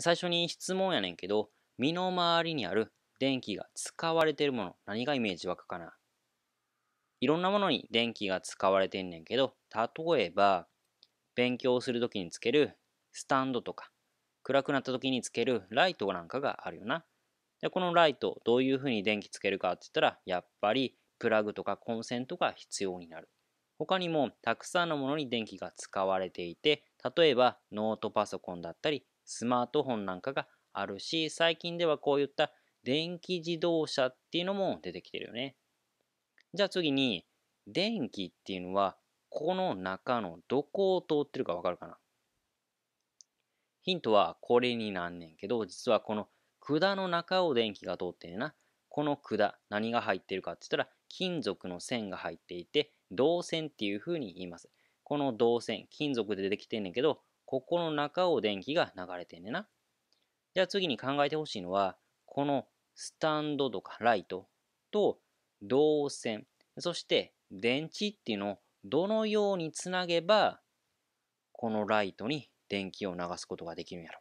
最初に質問やねんけど、身の回りにある電気が使われてるもの、何がイメージ湧くかないろんなものに電気が使われてんねんけど、例えば、勉強するときにつけるスタンドとか、暗くなったときにつけるライトなんかがあるよな。で、このライト、どういうふうに電気つけるかって言ったら、やっぱりプラグとかコンセントが必要になる。他にもたくさんのものに電気が使われていて、例えばノートパソコンだったり、スマートフォンなんかがあるし、最近ではこういった電気自動車っていうのも出てきてるよね。じゃあ次に、電気っていうのは、この中のどこを通ってるかわかるかなヒントはこれになんねんけど、実はこの管の中を電気が通ってんな。この管、何が入ってるかって言ったら、金属の線が入っていて、銅線っていうふうに言います。この銅線、金属でできてんねんけど、ここの中を電気が流れてんねんな。じゃあ次に考えてほしいのは、このスタンドとかライトと導線、そして電池っていうのをどのようにつなげば、このライトに電気を流すことができるんやろ。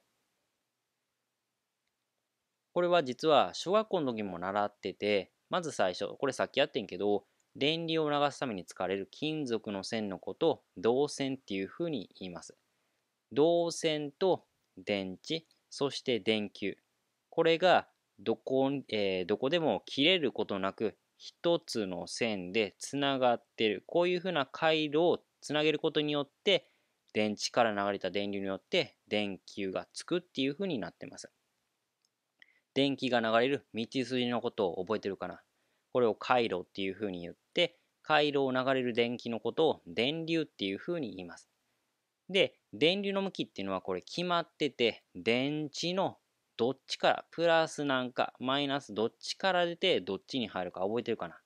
これは実は小学校の時も習ってて、まず最初、これさっきやってんけど、電流を流すために使われる金属の線のことを導線っていうふうに言います。導線と電池、そして電球。これがどこ,、えー、どこでも切れることなく一つの線でつながってる。こういうふうな回路をつなげることによって電池から流れた電流によって電球がつくっていうふうになってます。電気が流れる道筋のことを覚えてるかなこれを回路っていうふうに言って回路を流れる電気のことを電流っていうふうに言います。で、電流の向きっていうのはこれ決まってて、電池のどっちから、プラスなんか、マイナスどっちから出てどっちに入るか覚えてるかな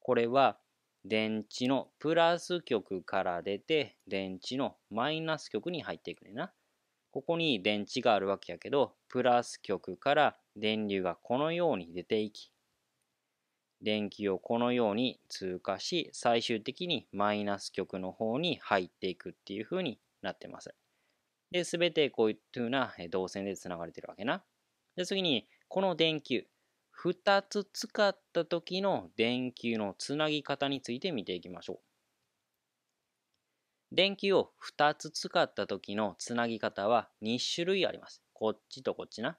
これは電池のプラス極から出て電池のマイナス極に入っていくねな。ここに電池があるわけやけど、プラス極から電流がこのように出ていき、電球をこのように通過し最終的にマイナス極の方に入っていくっていう風になってます。で、すべてこういう風な導線でつながれてるわけな。で、次にこの電球2つ使った時の電球のつなぎ方について見ていきましょう。電球を2つ使った時のつなぎ方は2種類あります。こっちとこっちな。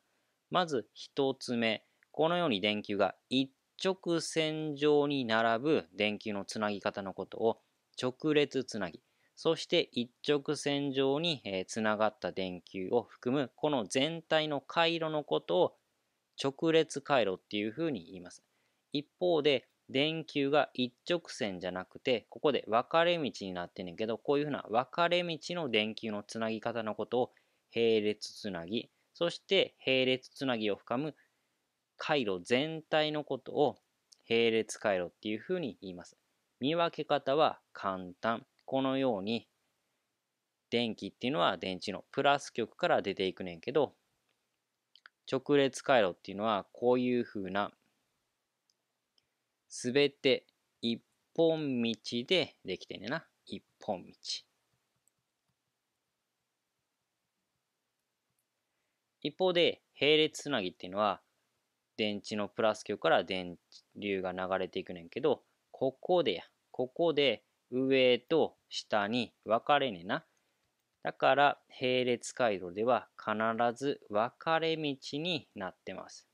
まず1つ目。このように電球が1直線上に並ぶ電球のつなぎ方のことを直列つなぎ、そして一直線上につながった電球を含むこの全体の回路のことを直列回路っていうふうに言います。一方で電球が一直線じゃなくてここで分かれ道になってんねんけどこういうふうな分かれ道の電球のつなぎ方のことを並列つなぎそして並列つなぎを深む回路全体のことを並列回路っていうふうに言います。見分け方は簡単。このように電気っていうのは電池のプラス極から出ていくねんけど直列回路っていうのはこういうふうな全て一本道でできてんねんな。一本道。一方で並列つなぎっていうのは電池のプラス極から電流が流れていくねんけど、ここでや、ここで上と下に分かれねえな。だから、並列回路では必ず分かれ道になってます。